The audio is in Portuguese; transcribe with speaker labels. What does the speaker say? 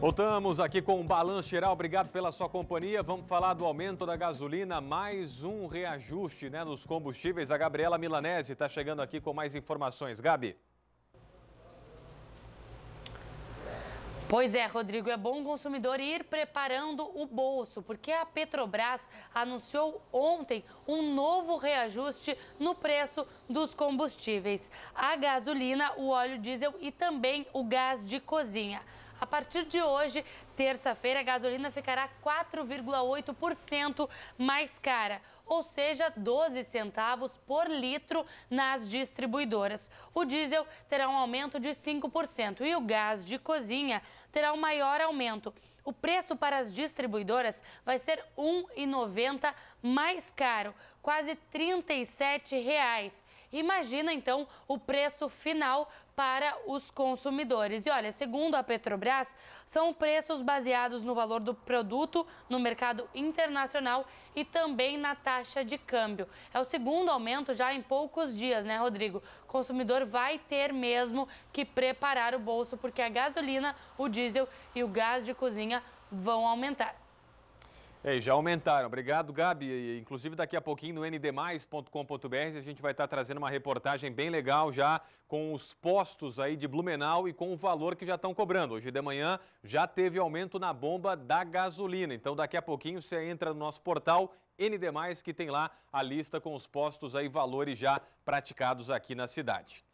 Speaker 1: Voltamos aqui com o Balanço Geral, obrigado pela sua companhia. Vamos falar do aumento da gasolina, mais um reajuste né, nos combustíveis. A Gabriela Milanese está chegando aqui com mais informações. Gabi.
Speaker 2: Pois é, Rodrigo, é bom o consumidor ir preparando o bolso, porque a Petrobras anunciou ontem um novo reajuste no preço dos combustíveis: a gasolina, o óleo diesel e também o gás de cozinha. A partir de hoje, terça-feira, a gasolina ficará 4,8% mais cara ou seja, 12 centavos por litro nas distribuidoras. O diesel terá um aumento de 5% e o gás de cozinha terá um maior aumento. O preço para as distribuidoras vai ser R$ 1,90 mais caro, quase R$ 37. Reais. Imagina então o preço final para os consumidores. E olha, segundo a Petrobras, são preços baseados no valor do produto no mercado internacional e também na taxa taxa de câmbio. É o segundo aumento já em poucos dias, né, Rodrigo? O consumidor vai ter mesmo que preparar o bolso, porque a gasolina, o diesel e o gás de cozinha vão aumentar.
Speaker 1: É, já aumentaram. Obrigado, Gabi. Inclusive, daqui a pouquinho no ndmais.com.br a gente vai estar trazendo uma reportagem bem legal já com os postos aí de Blumenau e com o valor que já estão cobrando. Hoje de manhã já teve aumento na bomba da gasolina. Então, daqui a pouquinho você entra no nosso portal ndmais que tem lá a lista com os postos aí, valores já praticados aqui na cidade.